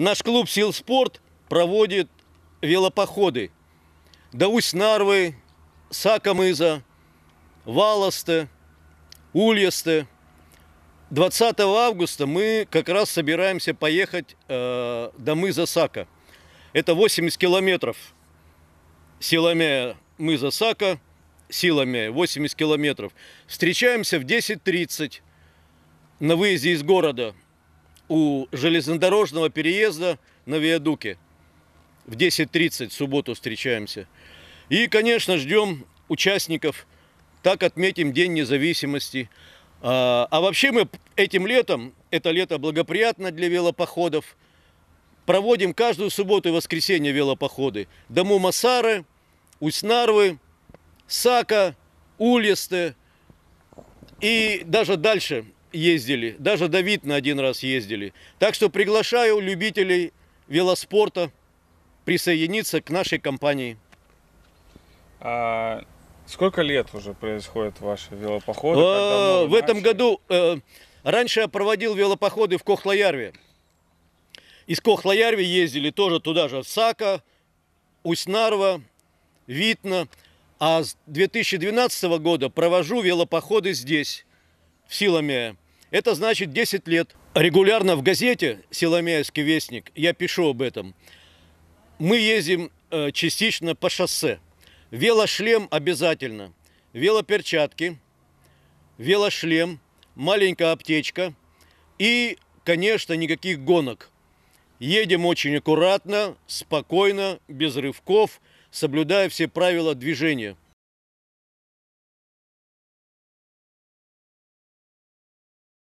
Наш клуб «Сил спорт» проводит велопоходы до Усть-Нарвы, Сакамыза, Валосты, Ульясты. 20 августа мы как раз собираемся поехать э, до мыза Сака. Это 80 километров силами мыза Сака, силами 80 километров. Встречаемся в 10.30 на выезде из города у железнодорожного переезда на Виадуке. В 10.30 в субботу встречаемся. И, конечно, ждем участников. Так отметим День независимости. А, а вообще мы этим летом, это лето благоприятно для велопоходов, проводим каждую субботу и воскресенье велопоходы. Дому Масары, Уснарвы, Сака, Улесте и даже дальше – ездили, даже Давид на один раз ездили. Так что приглашаю любителей велоспорта присоединиться к нашей компании. А сколько лет уже происходит ваши велопоходы? А, в начали? этом году э, раньше я проводил велопоходы в Кохлоярве. Из Кохлоярви ездили тоже туда же Сака, Уснарва, Витна. А с 2012 года провожу велопоходы здесь Силомея. Это значит 10 лет. Регулярно в газете «Силомеевский вестник» я пишу об этом. Мы ездим э, частично по шоссе. Велошлем обязательно. Велоперчатки, велошлем, маленькая аптечка и, конечно, никаких гонок. Едем очень аккуратно, спокойно, без рывков, соблюдая все правила движения.